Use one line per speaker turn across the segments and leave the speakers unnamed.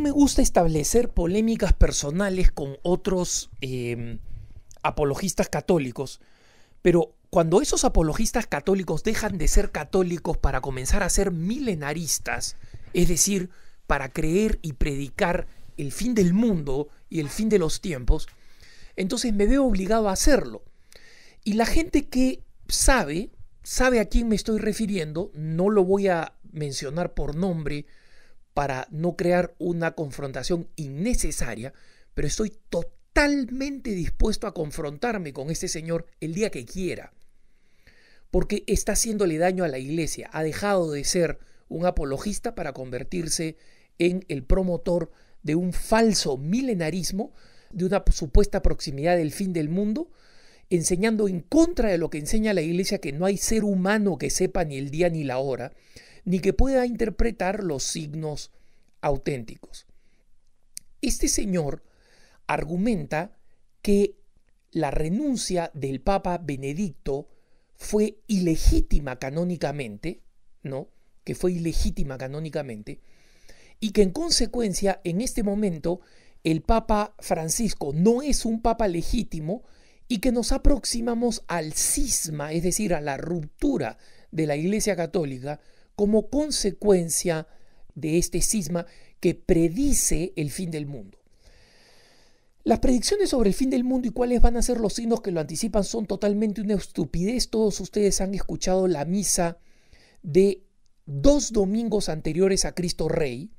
me gusta establecer polémicas personales con otros em, apologistas católicos, pero cuando esos apologistas católicos dejan de ser católicos para comenzar a ser milenaristas, es decir, para creer y predicar el fin del mundo y el fin de los tiempos, entonces me veo obligado a hacerlo. Y la gente que sabe, sabe a quién me estoy refiriendo, no lo voy a mencionar por nombre para no crear una confrontación innecesaria, pero estoy totalmente dispuesto a confrontarme con este señor el día que quiera, porque está haciéndole daño a la iglesia, ha dejado de ser un apologista para convertirse en el promotor de un falso milenarismo, de una supuesta proximidad del fin del mundo, enseñando en contra de lo que enseña la iglesia que no hay ser humano que sepa ni el día ni la hora, ni que pueda interpretar los signos auténticos. Este señor argumenta que la renuncia del Papa Benedicto fue ilegítima canónicamente, ¿no? Que fue ilegítima canónicamente, y que en consecuencia en este momento el Papa Francisco no es un Papa legítimo y que nos aproximamos al cisma, es decir, a la ruptura de la Iglesia Católica, como consecuencia de este cisma que predice el fin del mundo. Las predicciones sobre el fin del mundo y cuáles van a ser los signos que lo anticipan son totalmente una estupidez. Todos ustedes han escuchado la misa de dos domingos anteriores a Cristo Rey,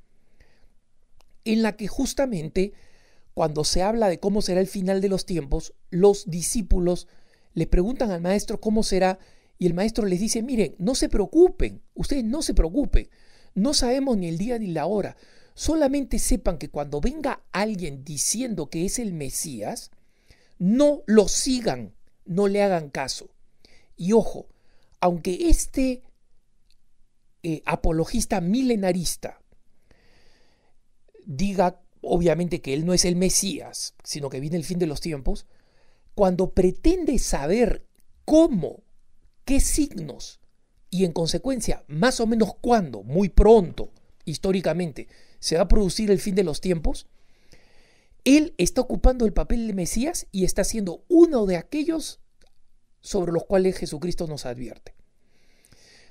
en la que justamente cuando se habla de cómo será el final de los tiempos, los discípulos le preguntan al maestro cómo será y el maestro les dice, miren, no se preocupen, ustedes no se preocupen, no sabemos ni el día ni la hora, solamente sepan que cuando venga alguien diciendo que es el Mesías, no lo sigan, no le hagan caso. Y ojo, aunque este eh, apologista milenarista diga obviamente que él no es el Mesías, sino que viene el fin de los tiempos, cuando pretende saber cómo qué signos y en consecuencia más o menos cuándo, muy pronto, históricamente, se va a producir el fin de los tiempos, él está ocupando el papel de Mesías y está siendo uno de aquellos sobre los cuales Jesucristo nos advierte.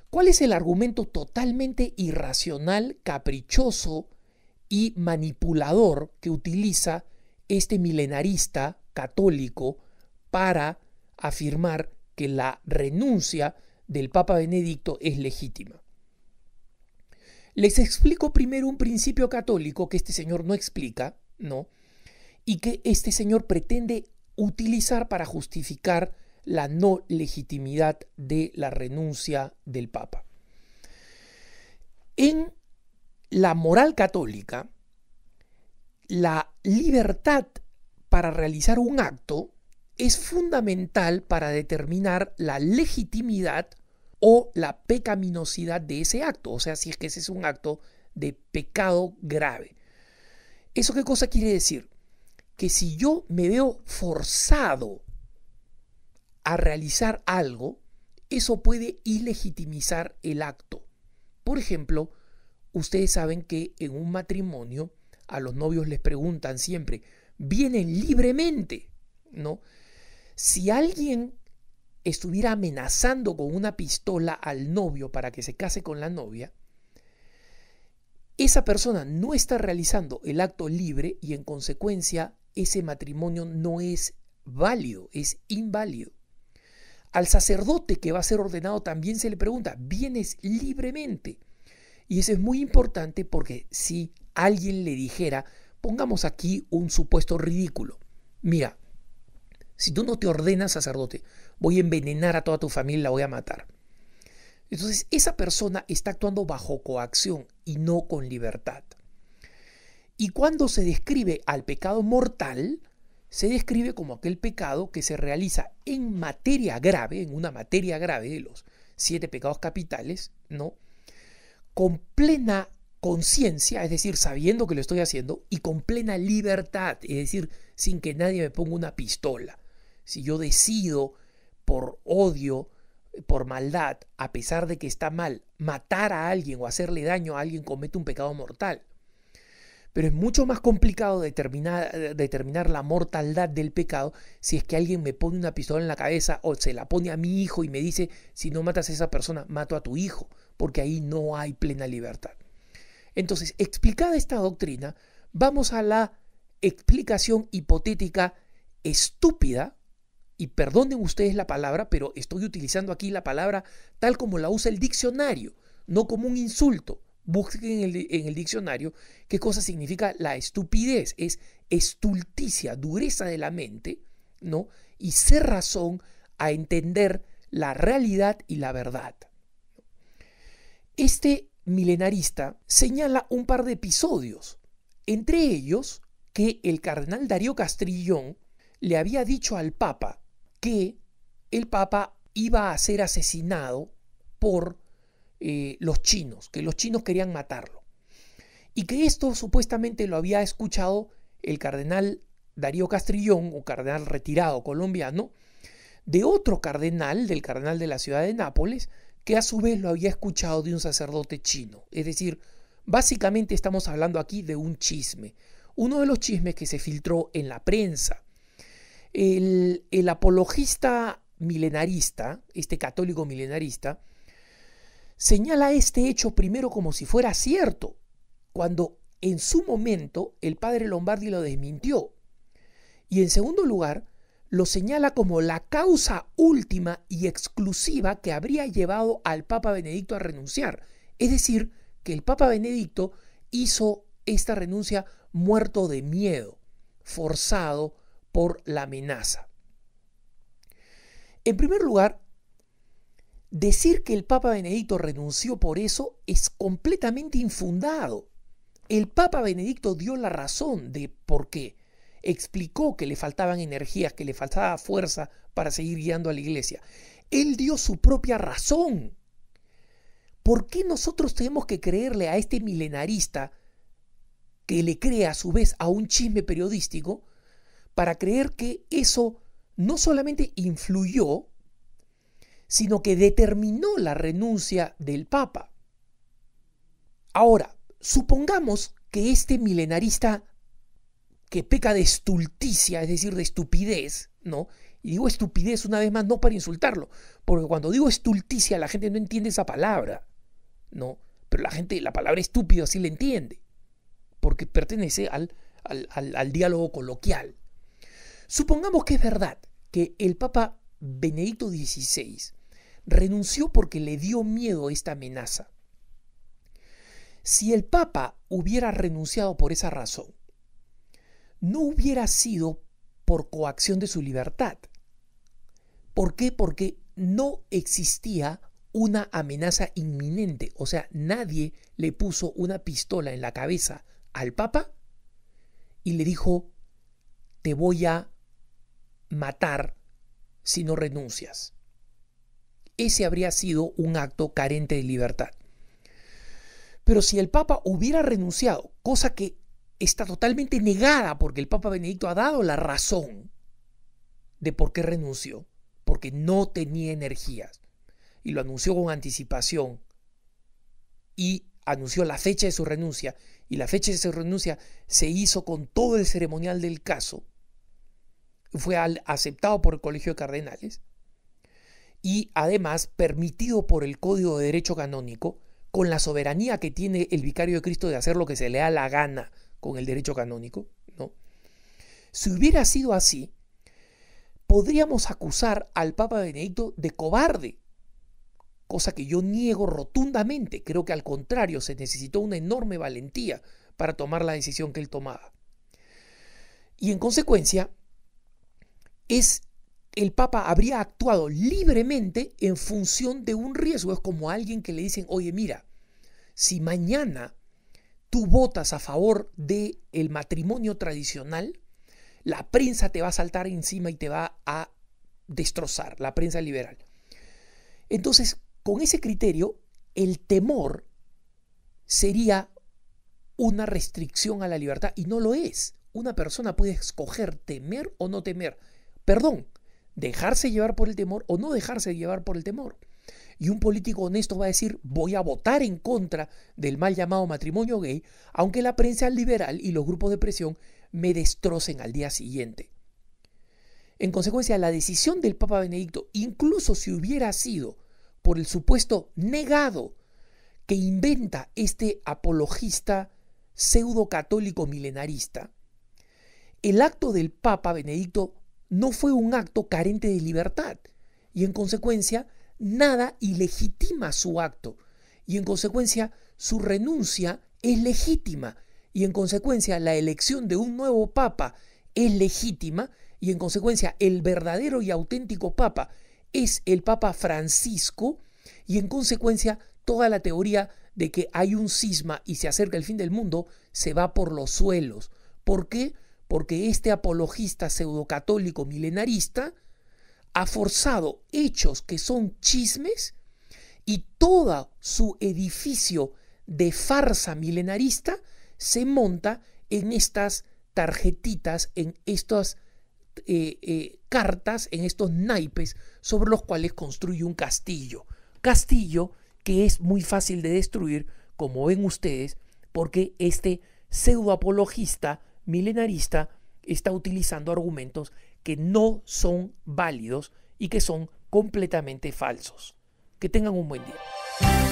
¿Cuál es el argumento totalmente irracional, caprichoso y manipulador que utiliza este milenarista católico para afirmar que la renuncia del Papa Benedicto es legítima. Les explico primero un principio católico que este señor no explica, ¿no? Y que este señor pretende utilizar para justificar la no legitimidad de la renuncia del Papa. En la moral católica, la libertad para realizar un acto es fundamental para determinar la legitimidad o la pecaminosidad de ese acto, o sea, si es que ese es un acto de pecado grave. ¿Eso qué cosa quiere decir? Que si yo me veo forzado a realizar algo, eso puede ilegitimizar el acto. Por ejemplo, ustedes saben que en un matrimonio a los novios les preguntan siempre, ¿vienen libremente? ¿No? Si alguien estuviera amenazando con una pistola al novio para que se case con la novia, esa persona no está realizando el acto libre y en consecuencia ese matrimonio no es válido, es inválido. Al sacerdote que va a ser ordenado también se le pregunta, ¿vienes libremente? Y eso es muy importante porque si alguien le dijera, pongamos aquí un supuesto ridículo, mira, si tú no te ordenas sacerdote, voy a envenenar a toda tu familia, la voy a matar. Entonces, esa persona está actuando bajo coacción y no con libertad. Y cuando se describe al pecado mortal, se describe como aquel pecado que se realiza en materia grave, en una materia grave de los siete pecados capitales, ¿no? Con plena conciencia, es decir, sabiendo que lo estoy haciendo, y con plena libertad, es decir, sin que nadie me ponga una pistola si yo decido por odio, por maldad, a pesar de que está mal, matar a alguien o hacerle daño a alguien, comete un pecado mortal. Pero es mucho más complicado determinar, determinar, la mortalidad del pecado si es que alguien me pone una pistola en la cabeza o se la pone a mi hijo y me dice, si no matas a esa persona, mato a tu hijo, porque ahí no hay plena libertad. Entonces, explicada esta doctrina, vamos a la explicación hipotética estúpida y perdonen ustedes la palabra, pero estoy utilizando aquí la palabra tal como la usa el diccionario, no como un insulto. Busquen en el, diccionario qué cosa significa la estupidez. Es estulticia, dureza de la mente, ¿no? Y ser razón a entender la realidad y la verdad. Este milenarista señala un par de episodios, entre ellos que el cardenal Darío Castrillón le había dicho al Papa que el Papa iba a ser asesinado por eh, los chinos, que los chinos querían matarlo. Y que esto supuestamente lo había escuchado el cardenal Darío Castrillón, o cardenal retirado colombiano, de otro cardenal, del cardenal de la ciudad de Nápoles, que a su vez lo había escuchado de un sacerdote chino. Es decir, básicamente estamos hablando aquí de un chisme, uno de los chismes que se filtró en la prensa el, apologista milenarista, este católico milenarista, señala este hecho primero como si fuera cierto, cuando en su momento el padre Lombardi lo desmintió. Y en segundo lugar, lo señala como la causa última y exclusiva que habría llevado al Papa Benedicto a renunciar. Es decir, que el Papa Benedicto hizo esta renuncia muerto de miedo, forzado por la amenaza. En primer lugar, decir que el Papa Benedicto renunció por eso es completamente infundado. El Papa Benedicto dio la razón de por qué. Explicó que le faltaban energías, que le faltaba fuerza para seguir guiando a la iglesia. Él dio su propia razón. ¿Por qué nosotros tenemos que creerle a este milenarista que le cree a su vez a un chisme periodístico para creer que eso no solamente influyó, sino que determinó la renuncia del Papa. Ahora, supongamos que este milenarista que peca de estulticia, es decir, de estupidez, ¿no? Y digo estupidez una vez más no para insultarlo, porque cuando digo estulticia la gente no entiende esa palabra, ¿no? Pero la gente, la palabra estúpido sí la entiende, porque pertenece al, al diálogo coloquial. Supongamos que es verdad que el Papa Benedicto XVI renunció porque le dio miedo a esta amenaza. Si el Papa hubiera renunciado por esa razón, no hubiera sido por coacción de su libertad. ¿Por qué? Porque no existía una amenaza inminente, o sea, nadie le puso una pistola en la cabeza al Papa y le dijo, te voy a matar si no renuncias. Ese habría sido un acto carente de libertad. Pero si el Papa hubiera renunciado, cosa que está totalmente negada porque el Papa Benedicto ha dado la razón de por qué renunció, porque no tenía energías y lo anunció con anticipación y anunció la fecha de su renuncia y la fecha de su renuncia se hizo con todo el ceremonial del caso fue aceptado por el Colegio de Cardenales y además permitido por el Código de Derecho Canónico con la soberanía que tiene el vicario de Cristo de hacer lo que se le da la gana con el derecho canónico, ¿no? Si hubiera sido así, podríamos acusar al Papa Benedicto de cobarde, cosa que yo niego rotundamente, creo que al contrario, se necesitó una enorme valentía para tomar la decisión que él tomaba. Y en consecuencia, es el Papa habría actuado libremente en función de un riesgo. Es como alguien que le dicen, oye, mira, si mañana tú votas a favor del el matrimonio tradicional, la prensa te va a saltar encima y te va a destrozar, la prensa liberal. Entonces, con ese criterio, el temor sería una restricción a la libertad y no lo es. Una persona puede escoger temer o no temer perdón, dejarse llevar por el temor o no dejarse llevar por el temor. Y un político honesto va a decir, voy a votar en contra del mal llamado matrimonio gay, aunque la prensa liberal y los grupos de presión me destrocen al día siguiente. En consecuencia, la decisión del Papa Benedicto, incluso si hubiera sido por el supuesto negado que inventa este apologista pseudo católico milenarista, el acto del Papa Benedicto no fue un acto carente de libertad y en consecuencia nada ilegitima su acto y en consecuencia su renuncia es legítima y en consecuencia la elección de un nuevo papa es legítima y en consecuencia el verdadero y auténtico papa es el papa Francisco y en consecuencia toda la teoría de que hay un cisma y se acerca el fin del mundo se va por los suelos. ¿Por qué? porque este apologista pseudocatólico milenarista ha forzado hechos que son chismes y todo su edificio de farsa milenarista se monta en estas tarjetitas, en estas eh, eh, cartas, en estos naipes sobre los cuales construye un castillo. Castillo que es muy fácil de destruir, como ven ustedes, porque este pseudoapologista milenarista está utilizando argumentos que no son válidos y que son completamente falsos. Que tengan un buen día.